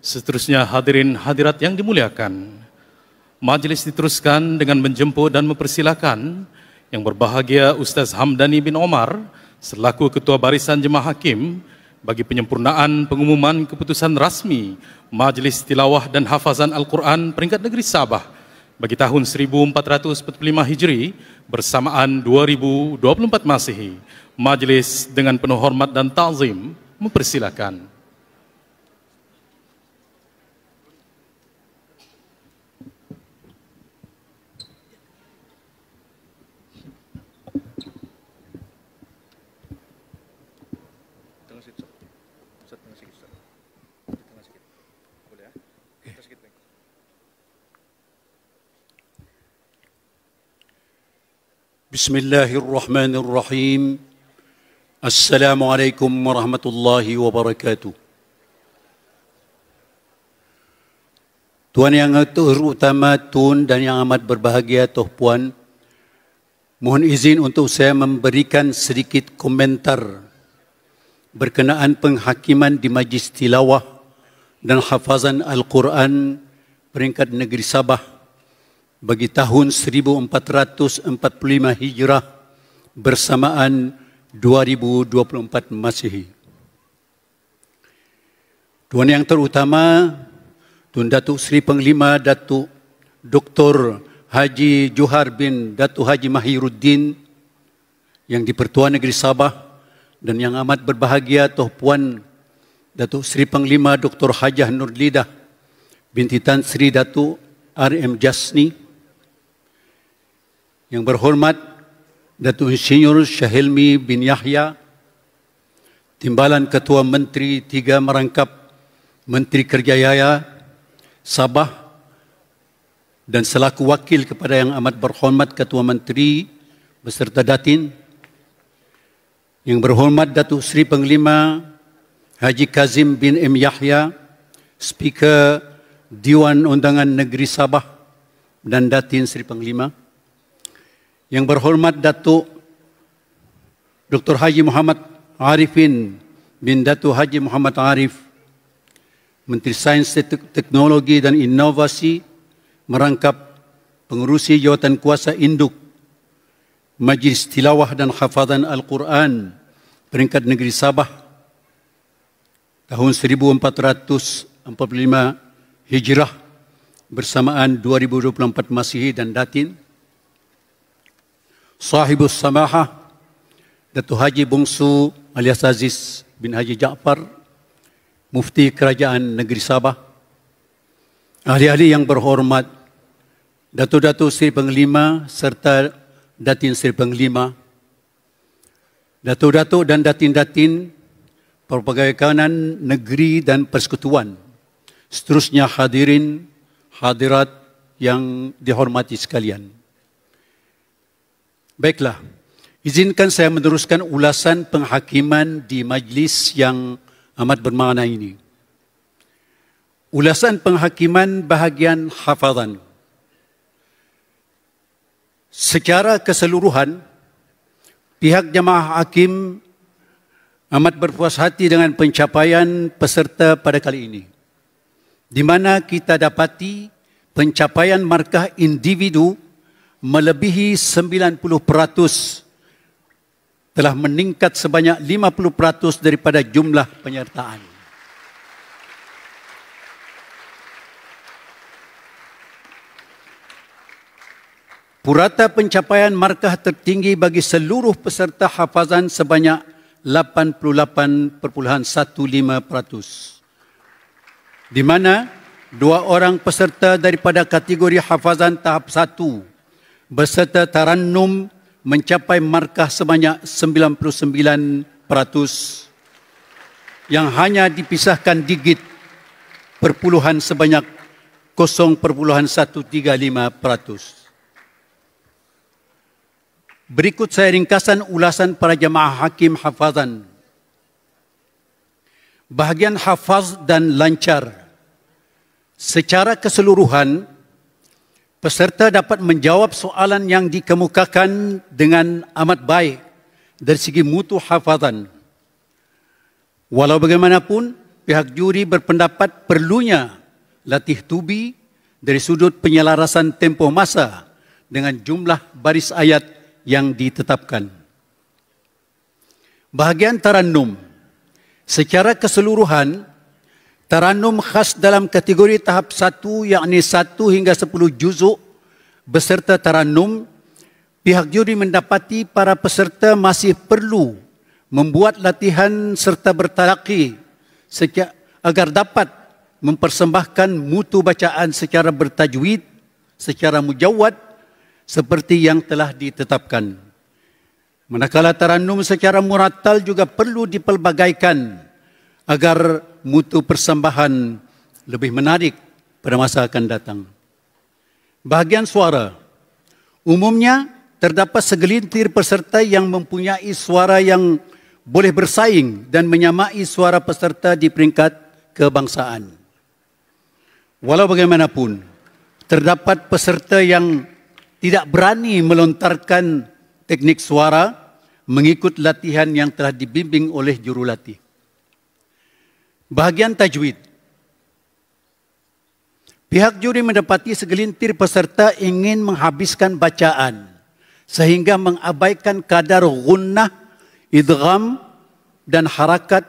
Seterusnya hadirin hadirat yang dimuliakan, majlis diteruskan dengan menjemput dan mempersilakan yang berbahagia Ustaz Hamdani bin Omar selaku Ketua Barisan Jemaah Hakim bagi penyempurnaan pengumuman keputusan rasmi Majlis Tilawah dan Hafazan Al-Quran Peringkat Negeri Sabah bagi tahun 1445 Hijri bersamaan 2024 Masihi. Majlis dengan penuh hormat dan ta'zim mempersilakan. بسم الله الرحمن الرحيم السلام عليكم ورحمة الله وبركاته Tuan yang terutama tuan dan yang amat berbahagia Tuh Puan, mohon izin untuk saya memberikan sedikit komentar berkenaan penghakiman di Majlis Tilawah dan Hafazan Al-Quran peringkat negeri Sabah bagi tahun 1445 Hijrah bersamaan 2024 Masihi. Tuan yang terutama Tun Datuk Seri Panglima Datuk Dr. Haji Johar bin Datuk Haji Mahiruddin yang di-Pertuan Negeri Sabah dan yang amat berbahagia Tuh Puan Datuk Seri Panglima Dr. Hajah Nurlidah binti Tan Sri Datuk RM Jasni yang berhormat Datuk Insinyur Syahilmi bin Yahya, Timbalan Ketua Menteri Tiga Merangkap Menteri Kerja Yaya Sabah dan selaku wakil kepada yang amat berhormat Ketua Menteri beserta Datin yang berhormat Datuk Seri Penglima Haji Kazim bin M. Yahya Speaker Dewan Undangan Negeri Sabah dan Datin Seri Penglima. Yang berhormat Datuk Dr. Haji Muhammad Arifin bin Datuk Haji Muhammad Arif Menteri Sains Teknologi dan Inovasi merangkap Pengerusi Jawatan Kuasa Induk Majlis Tilawah dan Hafazan Al-Quran peringkat negeri Sabah tahun 1445 Hijrah bersamaan 2024 Masihi dan Datin sahibus samaha Datuk Haji Bungsu alias Aziz bin Haji Jaafar Mufti Kerajaan Negeri Sabah ahli-ahli yang berhormat Datuk-Datuk Seri Penglima serta Datin Seri Penglima Datuk-Datuk dan Datin-Datin Perpegawai Kanan Negeri dan Persekutuan seterusnya hadirin hadirat yang dihormati sekalian. Baiklah, izinkan saya meneruskan ulasan penghakiman di majlis yang amat bermakna ini. Ulasan penghakiman bahagian hafazan. Secara keseluruhan, pihak jemaah hakim amat berpuas hati dengan pencapaian peserta pada kali ini. Di mana kita dapati pencapaian markah individu melebihi 90% telah meningkat sebanyak 50% daripada jumlah penyertaan. Purata pencapaian markah tertinggi bagi seluruh peserta hafazan sebanyak 88.15%. Di mana dua orang peserta daripada kategori hafazan tahap satu berserta tarannum mencapai markah sebanyak 99% yang hanya dipisahkan digit perpuluhan sebanyak 0.135%. Berikut saya ringkasan ulasan para jemaah hakim hafazan. Bahagian hafaz dan lancar secara keseluruhan peserta dapat menjawab soalan yang dikemukakan dengan amat baik dari segi mutu hafazan. Walau bagaimanapun, pihak juri berpendapat perlunya latih tubi dari sudut penyelarasan tempo masa dengan jumlah baris ayat yang ditetapkan. Bahagian Tarannum secara keseluruhan, Taranum khas dalam kategori tahap 1 yakni satu hingga sepuluh juzuk beserta taranum pihak juri mendapati para peserta masih perlu membuat latihan serta bertalaki agar dapat mempersembahkan mutu bacaan secara bertajwid secara mujawad seperti yang telah ditetapkan manakala taranum secara muratal juga perlu dipelbagaikan agar mutu persembahan lebih menarik pada masa akan datang. Bahagian suara. Umumnya terdapat segelintir peserta yang mempunyai suara yang boleh bersaing dan menyamai suara peserta di peringkat kebangsaan. Walau bagaimanapun, terdapat peserta yang tidak berani melontarkan teknik suara mengikut latihan yang telah dibimbing oleh jurulatih. Bahagian tajwid. Pihak juri mendapati segelintir peserta ingin menghabiskan bacaan sehingga mengabaikan kadar gunnah, idgham dan harakat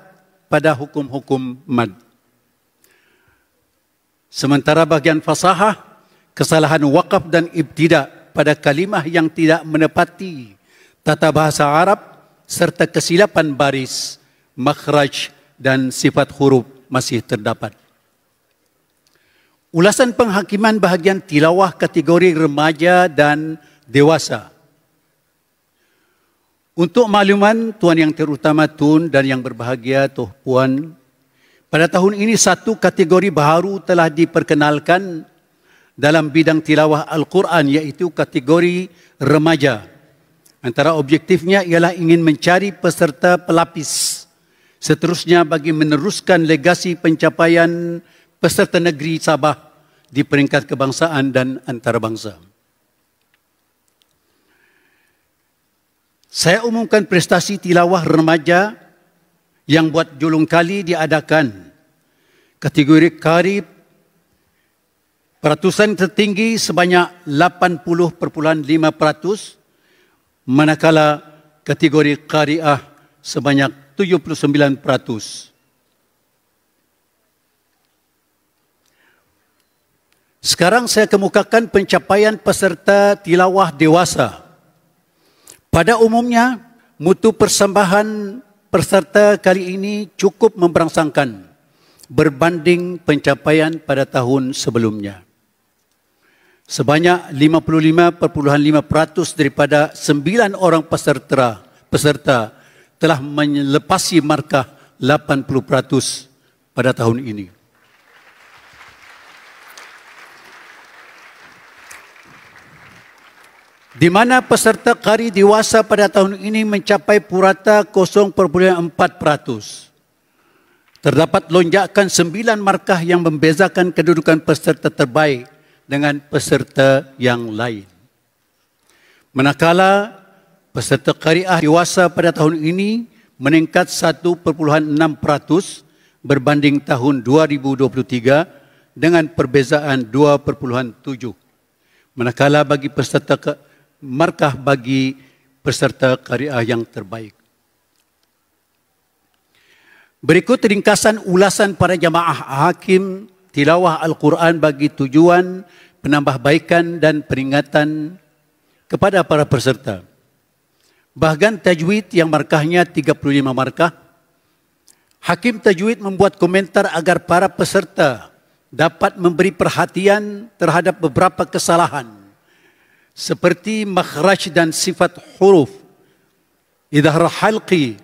pada hukum-hukum mad. Sementara bahagian fasahah, kesalahan wakaf dan ibtidak pada kalimah yang tidak menepati tata bahasa Arab serta kesilapan baris makhraj dan sifat huruf masih terdapat. Ulasan penghakiman bahagian tilawah kategori remaja dan dewasa. Untuk makluman tuan yang terutama tun dan yang berbahagia tuh puan, pada tahun ini satu kategori baru telah diperkenalkan dalam bidang tilawah Al-Quran iaitu kategori remaja. Antara objektifnya ialah ingin mencari peserta pelapis seterusnya bagi meneruskan legasi pencapaian peserta negeri Sabah di peringkat kebangsaan dan antarabangsa. Saya umumkan prestasi tilawah remaja yang buat julung kali diadakan kategori karib peratusan tertinggi sebanyak 80.5% manakala kategori kariah sebanyak 79%. Sekarang saya kemukakan pencapaian peserta tilawah dewasa. Pada umumnya, mutu persembahan peserta kali ini cukup memperangsangkan berbanding pencapaian pada tahun sebelumnya. Sebanyak 55.5% daripada 9 orang peserta peserta telah melepasi markah 80% pada tahun ini. Di mana peserta kari dewasa pada tahun ini mencapai purata 0.4%. Terdapat lonjakan 9 markah yang membezakan kedudukan peserta terbaik dengan peserta yang lain. Manakala peserta kariah dewasa pada tahun ini meningkat 1.6% berbanding tahun 2023 dengan perbezaan 2.7. Manakala bagi peserta ke, markah bagi peserta kariah yang terbaik. Berikut ringkasan ulasan para jamaah hakim tilawah Al-Quran bagi tujuan penambahbaikan dan peringatan kepada para Peserta. Bahkan tajwid yang markahnya 35 markah. Hakim tajwid membuat komentar agar para peserta dapat memberi perhatian terhadap beberapa kesalahan. Seperti makhraj dan sifat huruf. Idhar halqi.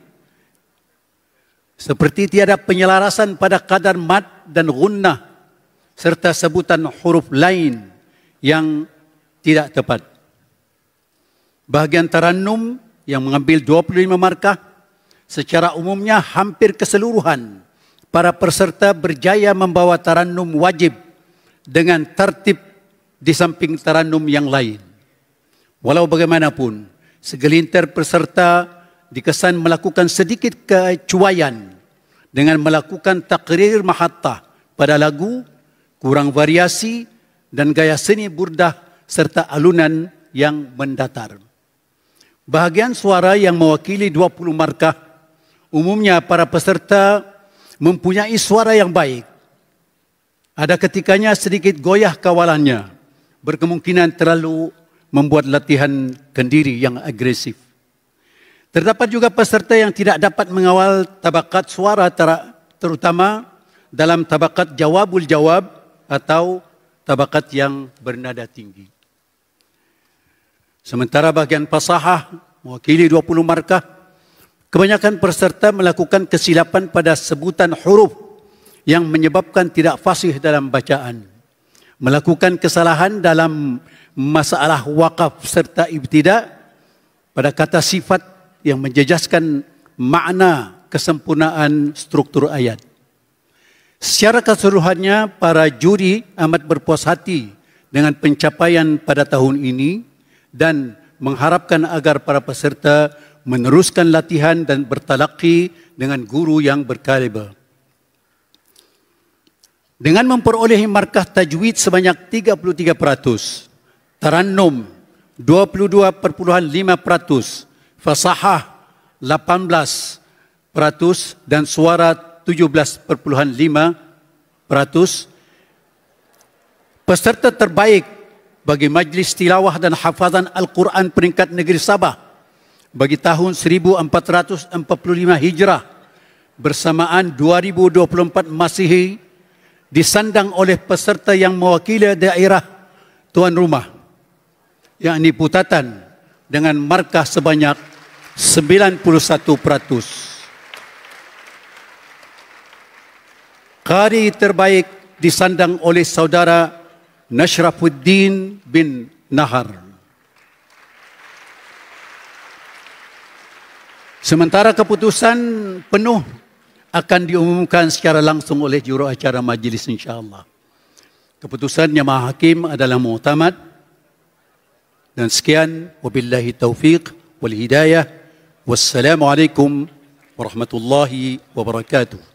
Seperti tiada penyelarasan pada kadar mat dan gunnah. Serta sebutan huruf lain yang tidak tepat. Bahagian taranum yang mengambil 25 markah. Secara umumnya hampir keseluruhan para peserta berjaya membawa tarannum wajib dengan tertib di samping tarannum yang lain. Walau bagaimanapun, segelintir peserta dikesan melakukan sedikit kecuaian dengan melakukan takrir mahattah pada lagu, kurang variasi dan gaya seni burdah serta alunan yang mendatar bahagian suara yang mewakili 20 markah. Umumnya para peserta mempunyai suara yang baik. Ada ketikanya sedikit goyah kawalannya. Berkemungkinan terlalu membuat latihan kendiri yang agresif. Terdapat juga peserta yang tidak dapat mengawal tabakat suara terutama dalam tabakat jawabul jawab atau tabakat yang bernada tinggi. Sementara bagian pasahah mewakili 20 markah, kebanyakan peserta melakukan kesilapan pada sebutan huruf yang menyebabkan tidak fasih dalam bacaan. Melakukan kesalahan dalam masalah wakaf serta ibtidak pada kata sifat yang menjejaskan makna kesempurnaan struktur ayat. Secara keseluruhannya, para juri amat berpuas hati dengan pencapaian pada tahun ini dan mengharapkan agar para peserta meneruskan latihan dan bertalaki dengan guru yang berkaliber. Dengan memperoleh markah tajwid sebanyak 33%, tarannum 22.5%, fasahah 18% dan suara 17.5%, peserta terbaik bagi Majlis Tilawah dan Hafazan Al-Quran peringkat negeri Sabah bagi tahun 1445 Hijrah bersamaan 2024 Masihi disandang oleh peserta yang mewakili daerah tuan rumah yakni Putatan dengan markah sebanyak 91%. Kari terbaik disandang oleh saudara Nashrafuddin bin Nahar. Sementara keputusan penuh akan diumumkan secara langsung oleh juru acara majlis insyaAllah. Keputusan yang maha hakim adalah muhtamad. Dan sekian, wabillahi taufiq wal hidayah. Wassalamualaikum warahmatullahi wabarakatuh.